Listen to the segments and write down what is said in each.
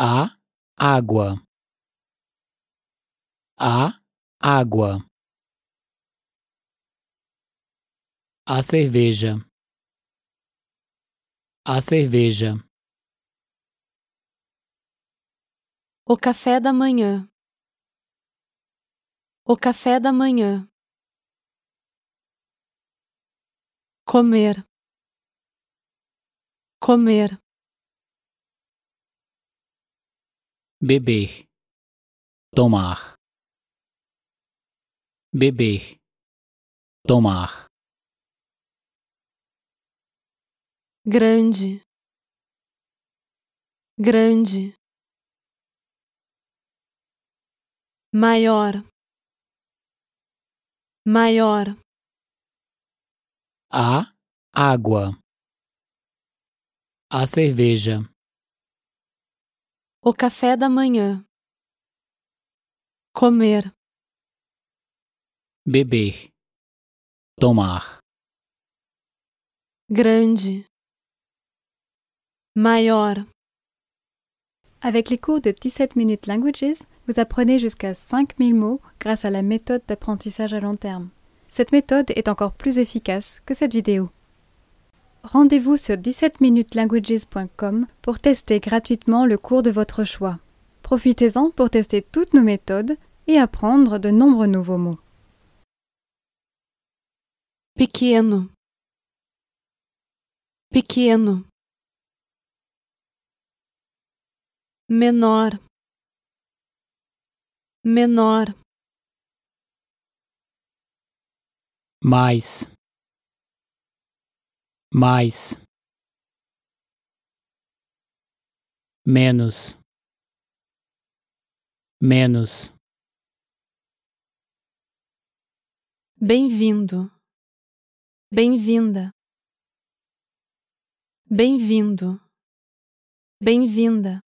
a água a água a cerveja a cerveja o café da manhã o café da manhã comer comer beber, tomar, beber, tomar. Grande, grande, maior, maior. A água, a cerveja au café da manhã. Comer. Beber. Grande. Maior. Avec les cours de 17 minutes languages, vous apprenez jusqu'à 5000 mots grâce à la méthode d'apprentissage à long terme. Cette méthode est encore plus efficace que cette vidéo rendez-vous sur 17minuteslanguages.com pour tester gratuitement le cours de votre choix. Profitez-en pour tester toutes nos méthodes et apprendre de nombreux nouveaux mots. Pequeno. Pequeno. Menor. Menor. Mais. mais, menos, menos. Bem-vindo, bem-vinda, bem-vindo, bem-vinda.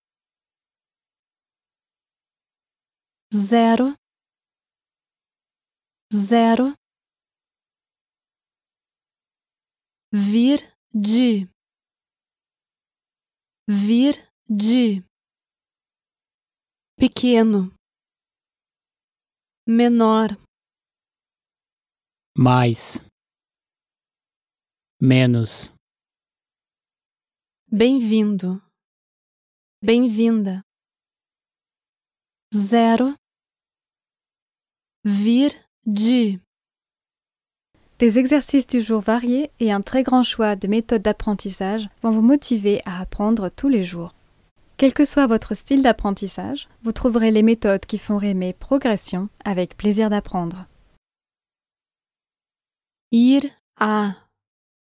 Zero, zero, vir de vir de pequeno menor mais menos bem-vindo bem-vinda zero vir de Des exercices du jour variés et un très grand choix de méthodes d'apprentissage vont vous motiver à apprendre tous les jours. Quel que soit votre style d'apprentissage, vous trouverez les méthodes qui font rêver progression avec plaisir d'apprendre. Ir a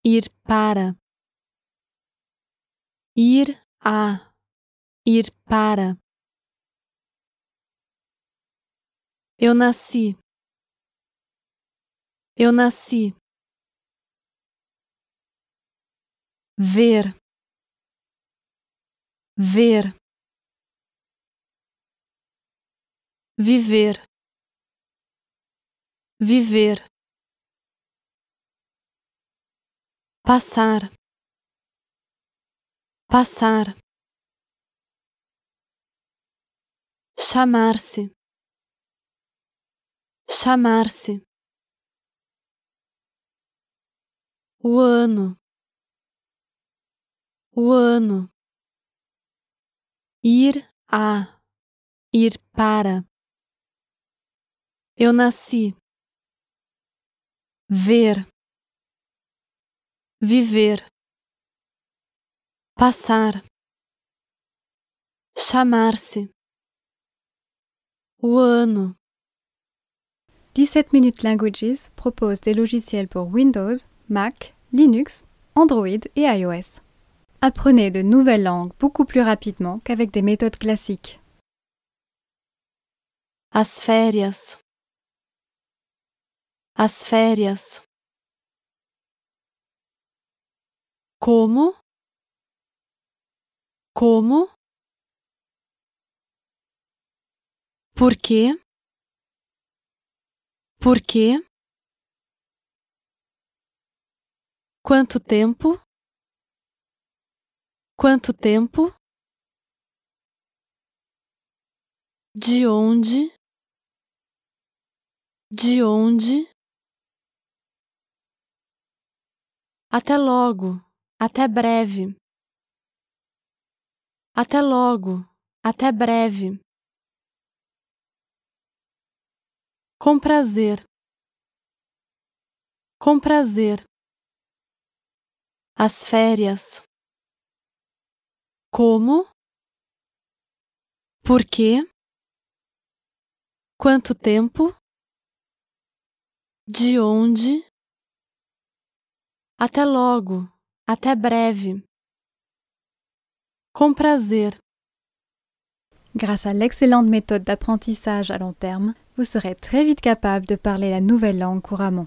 ir para ir a ir para Eu nasci Eu nasci. Ver. Ver. Viver. Viver. Passar. Passar. Chamar-se. Chamar-se. o ano, o ano, ir a, ir para. Eu nasci, ver, viver, passar, chamar-se, o ano. 17 Minutes Languages propose des logiciels pour Windows, Mac, Linux, Android et iOS. Apprenez de nouvelles langues beaucoup plus rapidement qu'avec des méthodes classiques. Como? Como? Quanto tempo? Quanto tempo? De onde? De onde? Até logo, até breve. Até logo, até breve. Com prazer. Com prazer. As férias. Como? Por quê? Quanto tempo? De onde? Até logo, até breve. Com prazer. Grâce à l'excellente méthode d'apprentissage à long terme, vous serez très vite capable de parler la nouvelle langue couramment.